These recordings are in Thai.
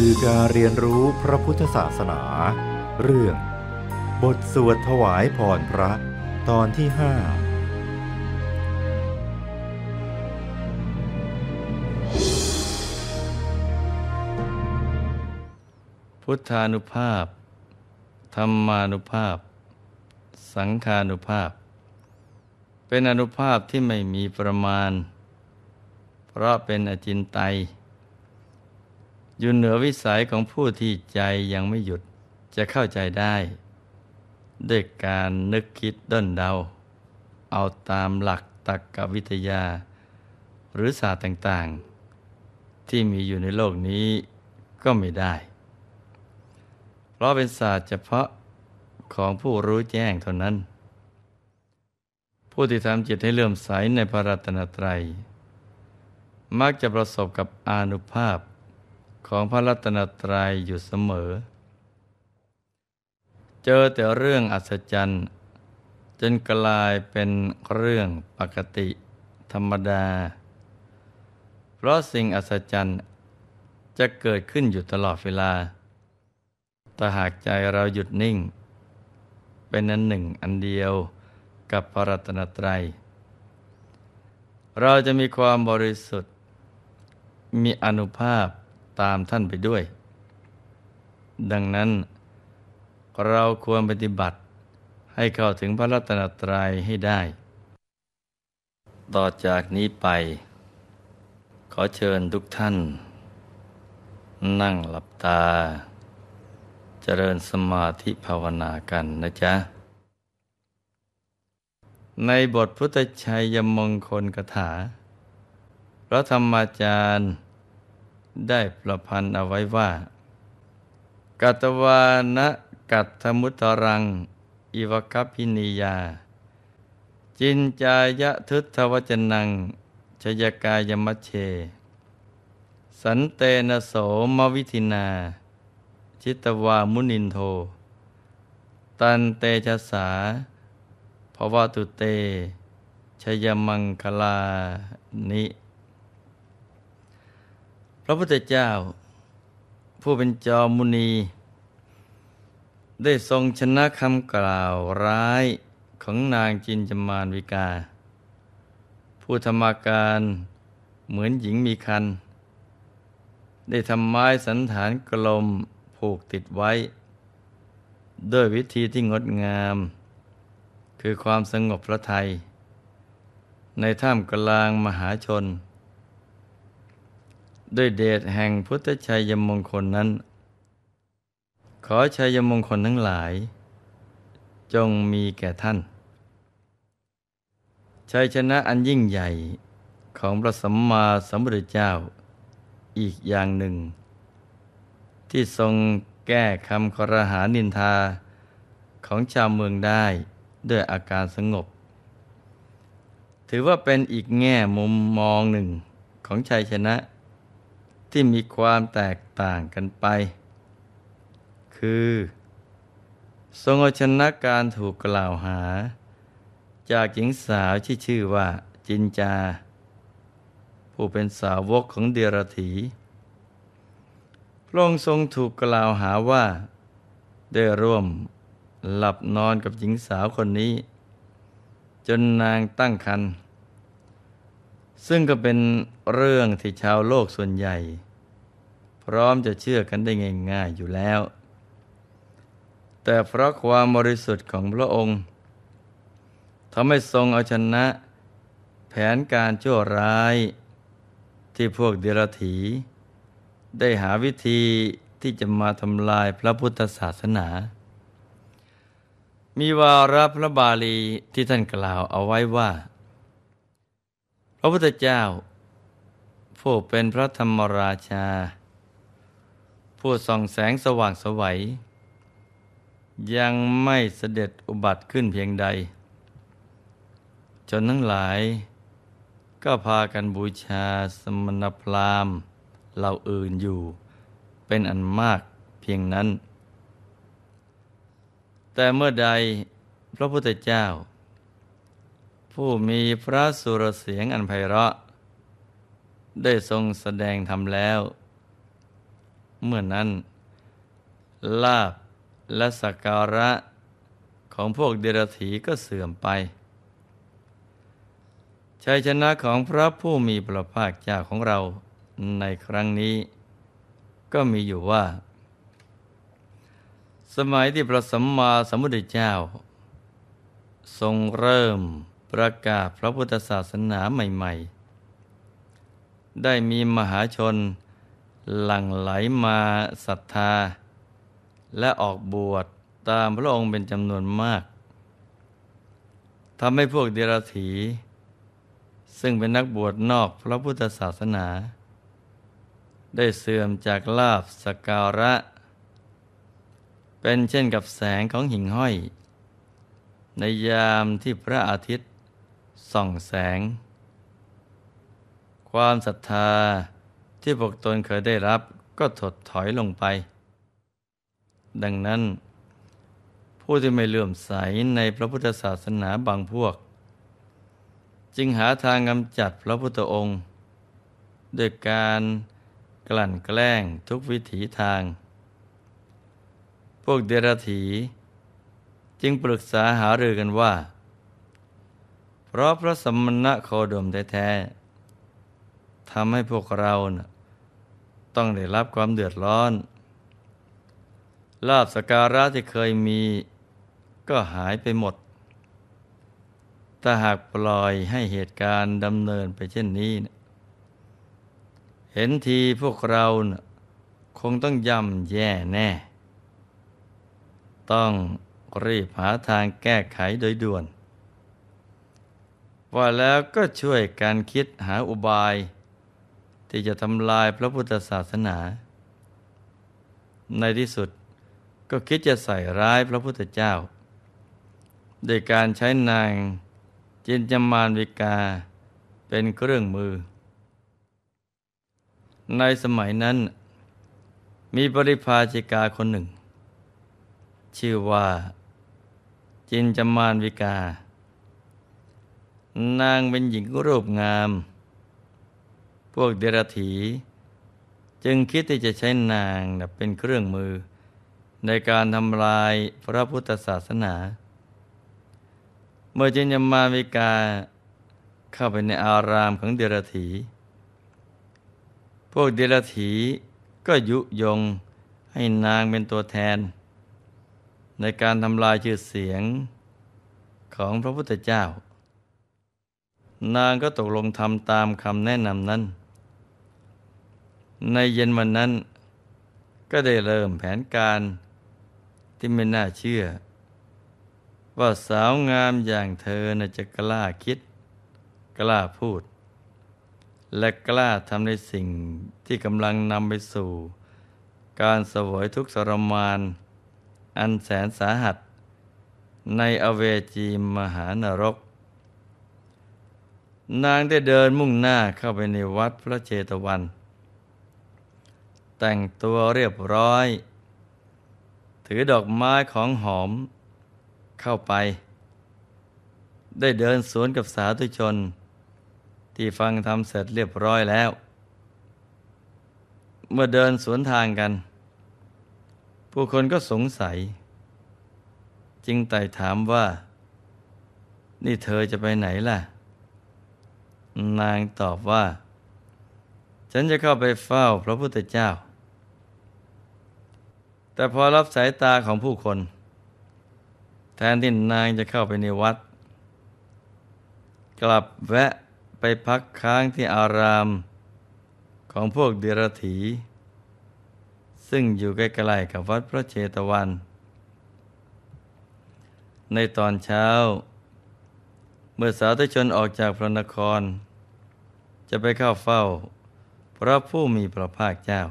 ื่อการเรียนรู้พระพุทธศาสนา เรื่อง บทสวดถวายพรพระ ตอนที่ห้าพุทธานุภาพ ธรรมานุภาพ สังขานุภาพ เป็นอนุภาพที่ไม่มีประมาณ เพราะเป็นอจินไตยอยู่เหนือวิสัยของผู้ที่ใจยังไม่หยุดจะเข้าใจได้ ด้วยการนึกคิดด้นเดา เอาตามหลักตรรกวิทยาหรือศาสตร์ต่างๆ ที่มีอยู่ในโลกนี้ก็ไม่ได้ เพราะเป็นศาสตร์เฉพาะของผู้รู้แจ้งเท่านั้น ผู้ที่ทำจิตให้เลื่อมใสในพระรัตนตรัย มักจะประสบกับอนุภาพของพระรัตนตรัยอยู่เสมอ เจอแต่เรื่องอัศจรรย์จนกลายเป็นเรื่องปกติ ธรรมดา เพราะสิ่งอัศจรรย์จะเกิดขึ้นอยู่ตลอดเวลาแต่หากใจเราหยุดนิ่ง เป็นอันหนึ่งอันเดียวกับพระรัตนตรัย เราจะมีความบริสุทธิ์ มีอนุภาพตามท่านไปด้วย ดังนั้นเราควรปฏิบัติให้เข้าถึงพระรัตนตรัยให้ได้ ต่อจากนี้ไป ขอเชิญทุกท่าน นั่งหลับตา เจริญสมาธิภาวนากันนะจ๊ะ ในบทพุทธชัยยมงคลกถาพระธรรมอาจารย์ได้ประพันธ์ เอาไว้ว่ากัตวานะกัตธมุตรัง อิวคัพินียา จินจายะทุทวจนัง ชยกายมัชเช สันเตนโสมวิธินาชิตวามุนินโท ตันเตชสาภวตุเต ชยมังคลานิพระพุทธเจ้า ผู้เป็นจอมุนี ได้ทรงชนะคำกล่าวร้ายของนางจินจมานวิกา ผู้ธรรมการเหมือนหญิงมีคันได้ทำไม้สันฐานกลมผูกติดไว้ ด้วยวิธีที่งดงาม คือความสงบพระไทย ในถ้ำกลางมหาชนด้วยเดชแห่งพุทธชัยยมงคลนั้น ขอชัยมงคลทั้งหลาย จงมีแก่ท่าน ชัยชนะอันยิ่งใหญ่ของพระสัมมาสัมพุทธเจ้า อีกอย่างหนึ่ง ที่ทรงแก้คำครหานินทาของชาวเมืองได้ด้วยอาการสงบ ถือว่าเป็นอีกแง่มุมมองหนึ่งของชัยชนะที่มีความแตกต่างกันไป คือ ทรงอชนะการถูกกล่าวหา จากหญิงสาวที่ชื่อว่าจินจา ผู้เป็นสาวกของเดรถีพระองค์ทรงถูกกล่าวหาว่า ได้ร่วมหลับนอนกับหญิงสาวคนนี้ จนนางตั้งครรภ์ซึ่งก็เป็นเรื่องที่ชาวโลกส่วนใหญ่ พร้อมจะเชื่อกันได้ง่ายๆอยู่แล้ว แต่เพราะความบริสุทธิ์ของพระองค์ทำให้ทรงเอาชนะแผนการชั่วร้ายที่พวกเดรัจฉีได้หาวิธีที่จะมาทำลายพระพุทธศาสนา มีวาระพระบาลีที่ท่านกล่าวเอาไว้ว่าพระพุทธเจ้า ผู้เป็นพระธรรมราชา ผู้ส่องแสงสว่างสวัย ยังไม่เสด็จอุบัติขึ้นเพียงใด จนทั้งหลาย ก็พากันบูชาสมณพราหมณ์เหล่าอื่นอยู่เป็นอันมากเพียงนั้น แต่เมื่อใดพระพุทธเจ้าผู้มีพระสุรเสียงอันไพเราะ ได้ทรงแสดงทำแล้ว เมื่อนนั้น ลาบและสักการะของพวกเดรถีก็เสื่อมไป ชัยชนะของพระผู้มีพระภาคเจ้าของเราในครั้งนี้ ก็มีอยู่ว่า สมัยที่พระสัมมาสัมพุทธเจ้า ทรงเริ่มประกาศพระพุทธศาสนาใหม่ๆ ได้มีมหาชน หลั่งไหลมาศรัทธา และออกบวชตามพระองค์เป็นจำนวนมาก ทำให้พวกเดรัจฉีซึ่งเป็นนักบวชนอกพระพุทธศาสนา ได้เสื่อมจากลาบสการะ เป็นเช่นกับแสงของหิ่งห้อย ในยามที่พระอาทิตย์ส่องแสง ความศรัทธาที่พวกตนเคยได้รับก็ถดถอยลงไป ดังนั้น ผู้ที่ไม่เลื่อมใสในพระพุทธศาสนาบางพวก จึงหาทางกำจัดพระพุทธองค์ด้วยการกลั่นแกล้งทุกวิถีทาง พวกเดรัจฉีจึงปรึกษาหารือกันว่าเพราะพระสมณะโคดมแท้ๆทำให้พวกเรานะต้องได้รับความเดือดร้อน ลาบสการะที่เคยมีก็หายไปหมด ถ้าหากปล่อยให้เหตุการณ์ดำเนินไปเช่นนี้นะเห็นทีพวกเรานะคงต้องย่ำแย่แน่ ต้องรีบหาทางแก้ไขโดยด่วนว่าแล้วก็ช่วยการคิดหาอุบาย ที่จะทำลายพระพุทธศาสนา ในที่สุดก็คิดจะใส่ร้ายพระพุทธเจ้า โดยการใช้นางจินจมานวิกาเป็นเครื่องมือ ในสมัยนั้น มีปริพาชิกาคนหนึ่ง ชื่อว่า จินจมานวิกานางเป็นหญิงรูปงาม พวกเดรถีจึงคิดที่จะใช้นางเป็นเครื่องมือ ในการทำลายพระพุทธศาสนา เมื่อจินยมาวิกาเข้าไปในอารามของเดรถีพวกเดรถีก็ยุยงให้นางเป็นตัวแทน ในการทำลายชื่อเสียงของพระพุทธเจ้านางก็ตกลงทำตามคำแนะนำนั้น ในเย็นวันนั้น ก็ได้เริ่มแผนการที่ไม่น่าเชื่อ ว่าสาวงามอย่างเธอนะจะกล้าคิด กล้าพูด และกล้าทำในสิ่งที่กำลังนำไปสู่ การสวยทุกสรมาน อันแสนสาหัส ในอเวจีมหานรกนางได้เดินมุ่งหน้าเข้าไปในวัดพระเจตวัน แต่งตัวเรียบร้อย ถือดอกไม้ของหอมเข้าไป ได้เดินสวนกับสาธุชน ที่ฟังทำเสร็จเรียบร้อยแล้ว เมื่อเดินสวนทางกัน ผู้คนก็สงสัย จึงไต่ถามว่า นี่เธอจะไปไหนล่ะนางตอบว่า ฉันจะเข้าไปเฝ้าพระพุทธเจ้า แต่พอรับสายตาของผู้คน แทนที่นางจะเข้าไปในวัด กลับแวะไปพักค้างที่อารามของพวกเดรถี ซึ่งอยู่ใกล้ๆกับวัดพระเชตวัน ในตอนเช้า เมื่อสาธุชนออกจากพระนครจะไปเข้าเฝ้าพระผู้มีพระภาคเจ้า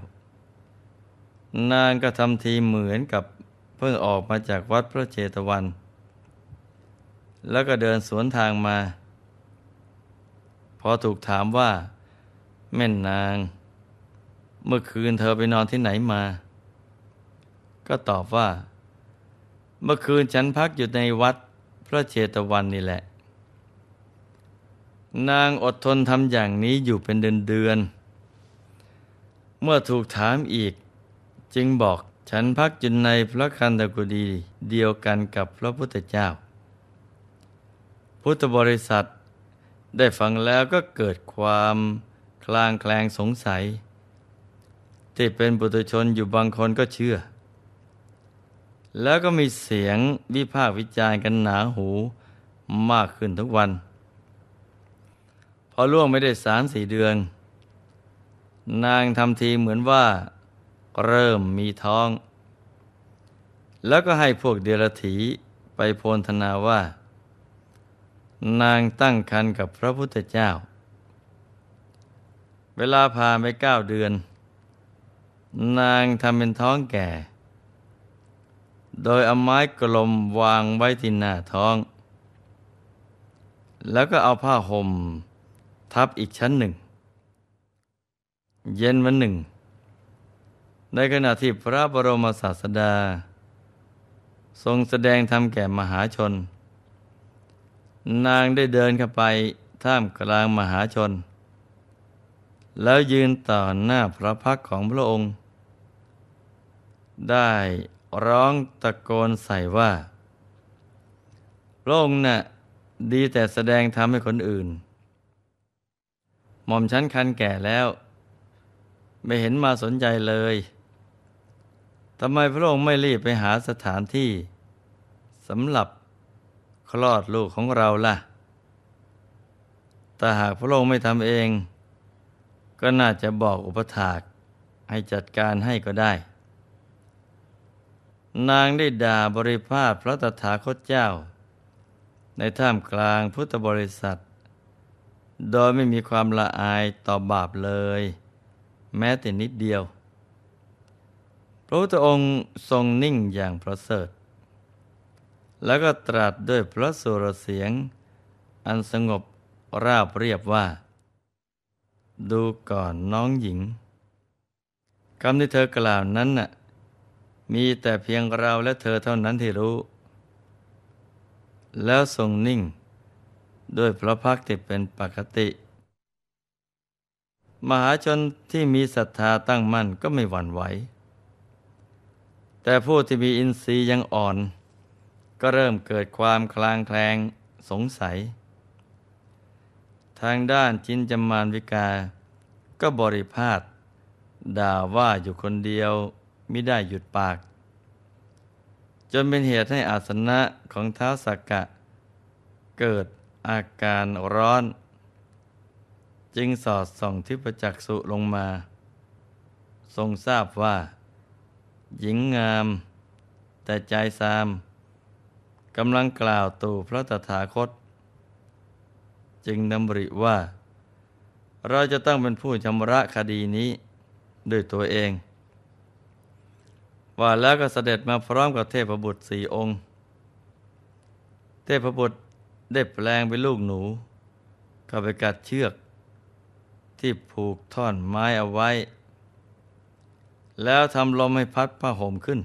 นางก็ทำทีเหมือนกับเพิ่งออกมาจากวัดพระเจตวัน แล้วก็เดินสวนทางมา พอถูกถามว่า แม่นาง เมื่อคืนเธอไปนอนที่ไหนมา ก็ตอบว่า เมื่อคืนฉันพักอยู่ในวัดพระเจตวันนี่แหละนางอดทนทำอย่างนี้อยู่เป็นเดือนเดือน เมื่อถูกถามอีก จึงบอกฉันพักอยู่ในพระคันตกุดีเดียวกันกับพระพุทธเจ้า พุทธบริษัท ได้ฟังแล้วก็เกิดความคลางแคลงสงสัยที่เป็นบุตรชนอยู่บางคนก็เชื่อ แล้วก็มีเสียงวิพากษ์วิจารณ์กันหนาหูมากขึ้นทุกวันพอล่วงไม่ได้สามสี่เดือน นางทำทีเหมือนว่า เริ่มมีท้อง แล้วก็ให้พวกเดรัจฉีไปโพลธนาว่า นางตั้งครรภ์กับพระพุทธเจ้า เวลาผ่านไปเก้าเดือน นางทำเป็นท้องแก่ โดยเอาไม้กลมวางไว้ที่หน้าท้อง แล้วก็เอาผ้าห่มทับอีกชั้นหนึ่ง เย็นวันหนึ่ง ในขณะที่พระบรมศาสดา ทรงแสดงธรรมแก่มหาชน นางได้เดินเข้าไปท่ามกลางมหาชน แล้วยืนต่อหน้าพระพักของพระองค์ ได้ร้องตะโกนใส่ว่า พระองค์นะ่ะดีแต่แสดงธรรมให้คนอื่นหม่อมชั้นคันแก่แล้ว ไม่เห็นมาสนใจเลยทำไมพระองค์ไม่รีบไปหาสถานที่สำหรับคลอดลูกของเราล่ะแต่หากพระองค์ไม่ทำเอง ก็น่าจะบอกอุปถากให้จัดการให้ก็ได้ นางได้ด่าบริภาพพระตถาคตเจ้า ในท่ามกลางพุทธบริษัทโดยไม่มีความละอายต่อบาปเลย แม้แต่นิดเดียว พระพุทธองค์ทรงนิ่งอย่างพระเสริฐแล้วก็ตรัสด้วยพระสุรเสียง อันสงบราบเรียบว่า ดูก่อนน้องหญิง คำที่เธอกล่าวนั้นน่ะมีแต่เพียงเราและเธอเท่านั้นที่รู้ แล้วทรงนิ่งด้วยพระพักติเป็นปกติ มหาชนที่มีศรัทธาตั้งมั่นก็ไม่หวั่นไหว แต่ผู้ที่มีอินทรีย์ยังอ่อน ก็เริ่มเกิดความคลางแคลงสงสัย ทางด้านจินจำมานวิกา ก็บริพาทด่าว่าอยู่คนเดียวไม่ได้หยุดปาก จนเป็นเหตุให้อาสนะของเท้าสักกะ เกิดอาการร้อน จึงสอดส่องทิพจักษุลงมา ทรงทราบว่า หญิงงาม แต่ใจซามกำลังกล่าวตู่พระตถาคต จึงดำริว่า เราจะต้องเป็นผู้ชำระคดีนี้ด้วยตัวเอง ว่าแล้วก็เสด็จมาพร้อมกับเทพบุตรสี่องค์ เทพบุตรได้แปลงเป็นลูกหนูก็ไปกัดเชือก ที่ผูกท่อนไม้เอาไว้ แล้วทำลมให้พัดผ้าห่มขึ้น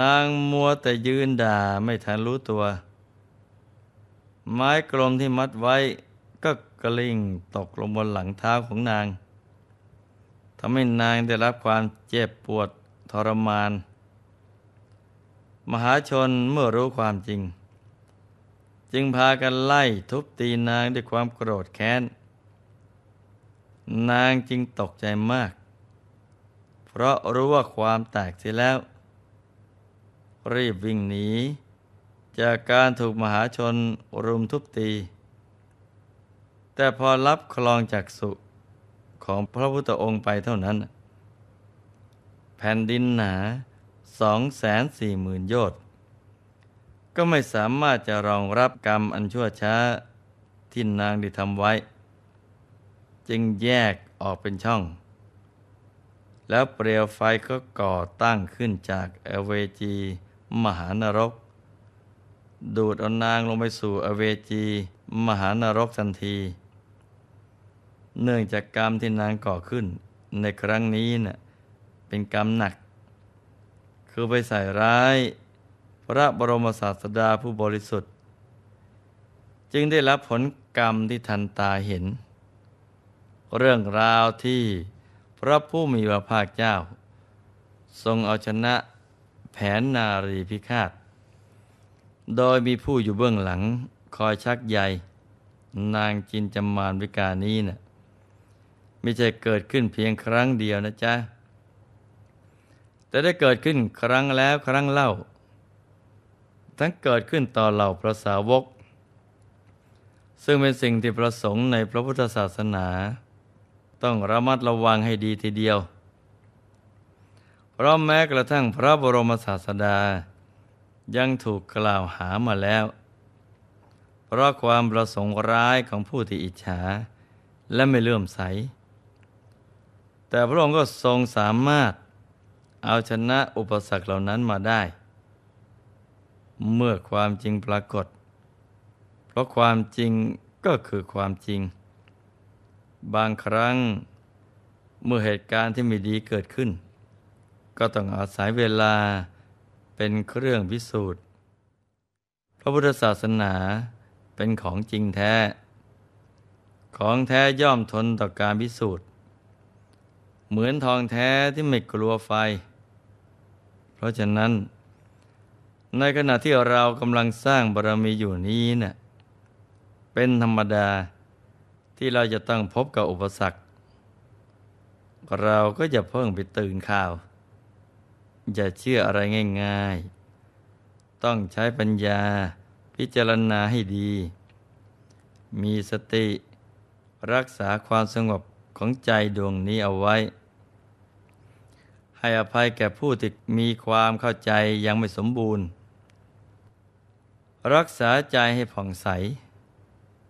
นางมัวแต่ยืนด่าไม่ทันรู้ตัว ไม้กลมที่มัดไว้ก็กลิ้งตกลงบนหลังเท้าของนางทำให้นางได้รับความเจ็บปวดทรมาน มหาชนเมื่อรู้ความจริงจึงพากันไล่ทุบตีนางด้วยความโกรธแค้น นางจึงตกใจมาก เพราะรู้ว่าความแตกที่แล้ว รีบวิ่งหนีจากการถูกมหาชนรุมทุบตี แต่พอรับคลองจากสุของพระพุทธองค์ไปเท่านั้น แผ่นดินหนาสองแสนสี่หมื่นโยอดก็ไม่สามารถจะรองรับกรรมอันชั่วช้าที่นางได้ทำไว้ จึงแยกออกเป็นช่อง แล้วเปลวไฟก็ก่อตั้งขึ้นจากเอเวจี มหานรก ดูดเอานางลงไปสู่เอเวจีมหานรกทันที เนื่องจากกรรมที่นางก่อขึ้น ในครั้งนี้นะ่ะเป็นกรรมหนัก คือไปใส่ร้ายพระบรมศาสดาผู้บริสุทธิ์ จึงได้รับผลกรรมที่ทันตาเห็น เรื่องราวที่ พระผู้มีพระภาคเจ้า ทรงเอาชนะแผนนารีพิฆาต โดยมีผู้อยู่เบื้องหลังคอยชักใยนางจินจำมานวิกานี้นะ่ะไม่ใช่เกิดขึ้นเพียงครั้งเดียวนะจ๊ะ แต่ได้เกิดขึ้นครั้งแล้วครั้งเล่าทั้งเกิดขึ้นต่อเหล่าพระสาวก ซึ่งเป็นสิ่งที่ประสงค์ในพระพุทธศาสนา ต้องระมัดระวังให้ดีทีเดียว เพราะแม้กระทั่งพระบรมศาสดายังถูกกล่าวหามาแล้ว เพราะความประสงค์ร้ายของผู้ที่อิจฉาและไม่เลื่อมใส แต่พระองค์ก็ทรงสามารถเอาชนะอุปสรรคเหล่านั้นมาได้เมื่อความจริงปรากฏ เพราะความจริงก็คือความจริง บางครั้งเมื่อเหตุการณ์ที่ไม่ดีเกิดขึ้น ก็ต้องอาศัยเวลาเป็นเครื่องพิสูจน์ พระพุทธศาสนาเป็นของจริงแท้ ของแท้ย่อมทนต่อการพิสูจน์ เหมือนทองแท้ที่ไม่กลัวไฟ เพราะฉะนั้นในขณะที่เรากำลังสร้างบารมีอยู่นี้เนะ่ยเป็นธรรมดาที่เราจะต้องพบกับอุปสรรคเราก็จะเพิ่งไปตื่นข่าว อย่าเชื่ออะไรง่ายๆ ต้องใช้ปัญญาพิจารณาให้ดี มีสติรักษาความสงบของใจดวงนี้เอาไว้ ให้อภัยแก่ผู้ที่มีความเข้าใจยังไม่สมบูรณ์รักษาใจให้ผ่องใส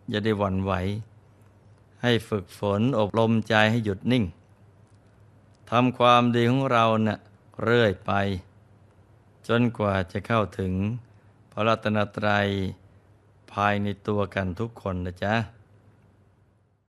อย่าได้หวั่นไหว ให้ฝึกฝนอบรมใจให้หยุดนิ่ง ทำความดีของเราเนะ่ะเรื่อยไป จนกว่าจะเข้าถึง พระรัตนตรัยภายในตัวกันทุกคนนะจ๊ะ